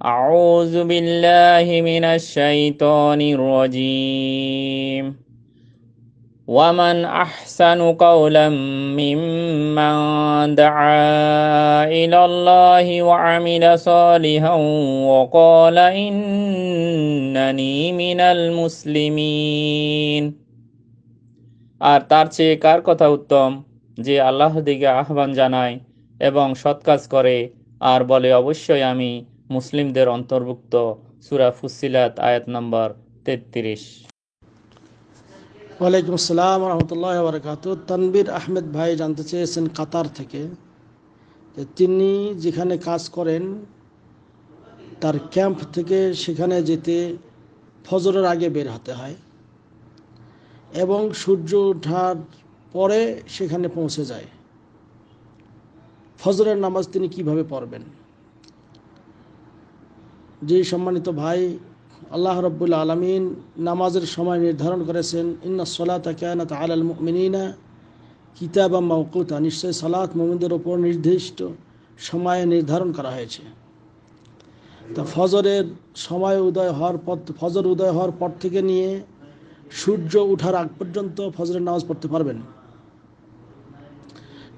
أعوذ بالله من الشيطان الرجيم ومن أحسن قولا ممن دعا إلى الله وعمل صالحا وقال إنني من المسلمين আর তার চেয়ে কার কথা উত্তম যে আল্লাহ দিকে আহ্বান জানায় এবং সৎ কাজ করে আর বলে অবশ্যই আমি মুসলিমদের অন্তর্ভুক্ত সুরা ফুসিলাত আয়াত নম্বর তেত্রিশ ওয়ালাইকুম আসসালাম রহমতুল্লাহ বারকাত তানবির আহমেদ ভাই জানতে চেয়েছেন কাতার থেকে যে তিনি যেখানে কাজ করেন তার ক্যাম্প থেকে সেখানে যেতে ফজরের আগে বের হতে হয় এবং সূর্য ওঠার পরে সেখানে পৌঁছে যায় ফজরের নামাজ তিনি কিভাবে পড়বেন যে সম্মানিত ভাই আল্লাহ রব্বুল আলমিন নামাজের সময় নির্ধারণ করেছেন ইন্না সলাতা কেয়ানাত আলাল মিনা কিতাব মৌকুতা নিশ্চয় সালাত মোমিনদের ওপর নির্দিষ্ট সময়ে নির্ধারণ করা হয়েছে তা ফজরের সময় উদয় হওয়ার পর ফজর উদয় হওয়ার পর থেকে নিয়ে সূর্য উঠার আগ পর্যন্ত ফজরের নামাজ পড়তে পারবেন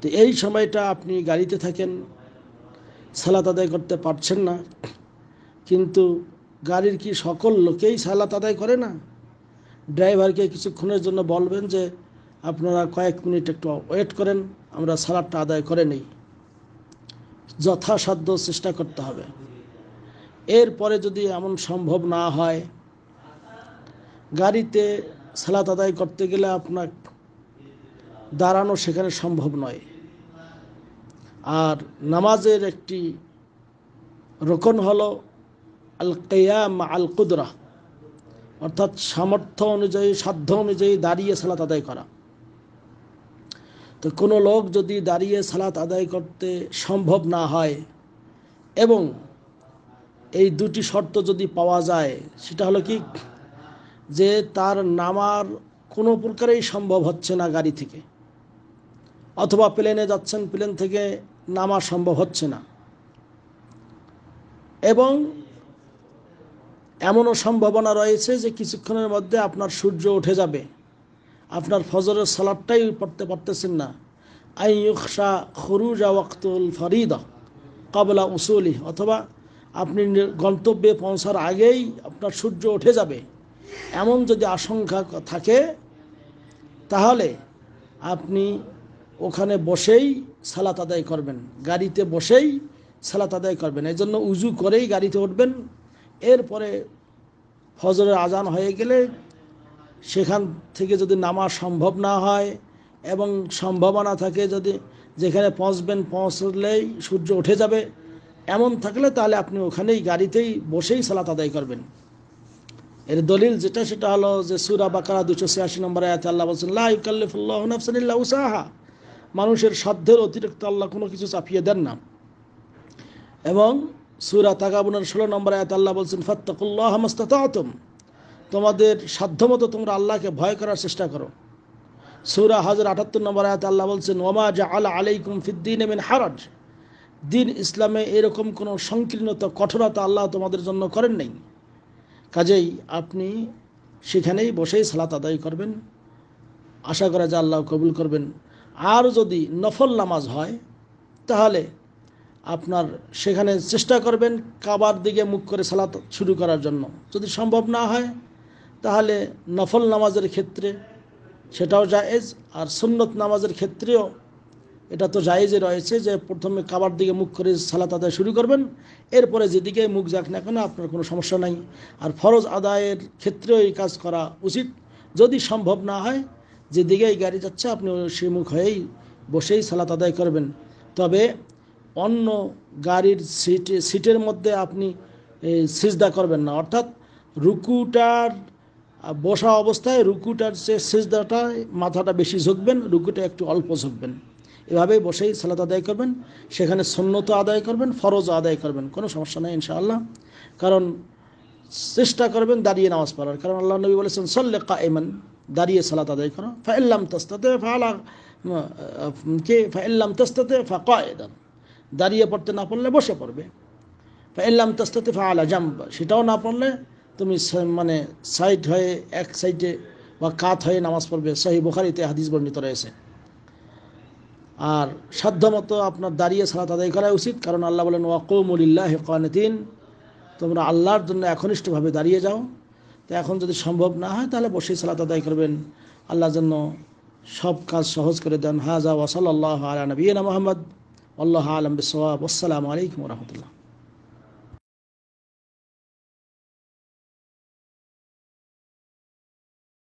তো এই সময়টা আপনি গাড়িতে থাকেন সালাত আদায় করতে পারছেন না কিন্তু গাড়ির কি সকল লোকেই সালাত আদায় করে না ড্রাইভারকে কিছুক্ষণের জন্য বলবেন যে আপনারা কয়েক মিনিট একটু ওয়েট করেন আমরা সালাদটা আদায় করে নিই যথাসাধ্য চেষ্টা করতে হবে এরপরে যদি এমন সম্ভব না হয় গাড়িতে সালাত আদায় করতে গেলে আপনার দাঁড়ানো সেখানে সম্ভব নয় আর নামাজের একটি রোকন হলো আল কেয়াম অর্থাৎ সামর্থ্য অনুযায়ী সাধ্য অনুযায়ী দাঁড়িয়ে সালাত আদায় করা তো কোনো লোক যদি দাঁড়িয়ে সালাত আদায় করতে সম্ভব না হয় এবং এই দুটি শর্ত যদি পাওয়া যায় সেটা হলো কি যে তার নামার কোনো প্রকারেই সম্ভব হচ্ছে না গাড়ি থেকে অথবা প্লেনে যাচ্ছেন প্লেন থেকে নামা সম্ভব হচ্ছে না এবং এমনও সম্ভাবনা রয়েছে যে কিছুক্ষণের মধ্যে আপনার সূর্য উঠে যাবে আপনার ফজরের সালাদটাই পড়তে পারতেছেন না আই ইউকশা খরুজা ওয়াক্তুল ফরিদা কবলা উসুলি অথবা আপনি গন্তব্যে পৌঁছার আগেই আপনার সূর্য উঠে যাবে এমন যদি আশঙ্কা থাকে তাহলে আপনি ওখানে বসেই সালাত আদায় করবেন গাড়িতে বসেই সালাত আদায় করবেন এই জন্য উজু করেই গাড়িতে উঠবেন এরপরে ফজরের আজান হয়ে গেলে সেখান থেকে যদি নামা সম্ভব না হয় এবং সম্ভাবনা থাকে যদি যেখানে পৌঁছবেন পৌঁছলেই সূর্য উঠে যাবে এমন থাকলে তাহলে আপনি ওখানেই গাড়িতেই বসেই সালাত আদায় করবেন এর দলিল যেটা সেটা হলো যে সুরা বাকারা দুশো ছিয়াশি নম্বর আয়াত আল্লাহ বলছেন উসাহা মানুষের সাধ্যের অতিরিক্ত আল্লাহ কোনো কিছু চাপিয়ে দেন না এবং সুরা তাকাবুনের ষোলো নম্বর আয়াত আল্লাহ বলছেন ফাত্তাকুল্লাহ মস্তাতাতুম তোমাদের সাধ্যমতো তোমরা আল্লাহকে ভয় করার চেষ্টা করো সুরা হাজার আটাত্তর নম্বর আয়াত আল্লাহ বলছেন ওমা জা আলা আলাইকুম ফিদ্দিন এমিন হারাজ দিন ইসলামে এরকম কোনো সংকীর্ণতা কঠোরতা আল্লাহ তোমাদের জন্য করেন নাই কাজেই আপনি সেখানেই বসেই সালাত আদায় করবেন আশা করা যে আল্লাহ কবুল করবেন আর যদি নফল নামাজ হয় তাহলে আপনার সেখানে চেষ্টা করবেন কাবার দিকে মুখ করে সালাত শুরু করার জন্য যদি সম্ভব না হয় তাহলে নফল নামাজের ক্ষেত্রে সেটাও জায়েজ আর সুন্নত নামাজের ক্ষেত্রেও এটা তো জায়েজে রয়েছে যে প্রথমে কাবার দিকে মুখ করে সালাত আদায় শুরু করবেন এরপরে যেদিকে মুখ যাক না কেন আপনার কোনো সমস্যা নাই আর ফরজ আদায়ের ক্ষেত্রেও এই কাজ করা উচিত যদি সম্ভব না হয় যেদিকেই গাড়ি যাচ্ছে আপনি সেই মুখ হয়েই বসেই সালাত আদায় করবেন তবে অন্য গাড়ির সিটে সিটের মধ্যে আপনি সিজদা করবেন না অর্থাৎ রুকুটার বসা অবস্থায় রুকুটার সে সিজদাটায় মাথাটা বেশি ঝুঁকবেন রুকুটা একটু অল্প ঝুঁকবেন এভাবেই বসেই সালাত আদায় করবেন সেখানে সন্ন্যত আদায় করবেন ফরজ আদায় করবেন কোনো সমস্যা নেই ইনশাআল্লাহ কারণ চেষ্টা করবেন দাঁড়িয়ে নামাজ পড়ার কারণ আল্লাহ নবী বলেছেন সল্লে এমন দাঁড়িয়ে সালাত আদায় করো ফাইল্লাম তস্তাতে ফালা কে ফাইল্লাম তস্তাতে ফা কয়েদান দাঁড়িয়ে পড়তে না পারলে বসে পড়বে এল্লাম ফা আলা জাম সেটাও না পড়লে তুমি মানে সাইড হয়ে এক সাইডে বা কাত হয়ে নামাজ পড়বে সহি বোখারিতে হাদিস বর্ণিত রয়েছে আর সাধ্যমতো আপনার দাঁড়িয়ে সালাত আদায় করা উচিত কারণ আল্লাহ বলেন ওয়াকুমুলিল্লাহ কানতিন তোমরা আল্লাহর জন্য একনিষ্ঠভাবে দাঁড়িয়ে যাও তো এখন যদি সম্ভব না হয় তাহলে বসেই সালাত আদায় করবেন আল্লাহর জন্য সব কাজ সহজ করে দেন হাজা ওয়াসাল আল্লাহ আলা নবীনা মোহাম্মদ والله أعلم بالصواب والسلام عليكم ورحمة الله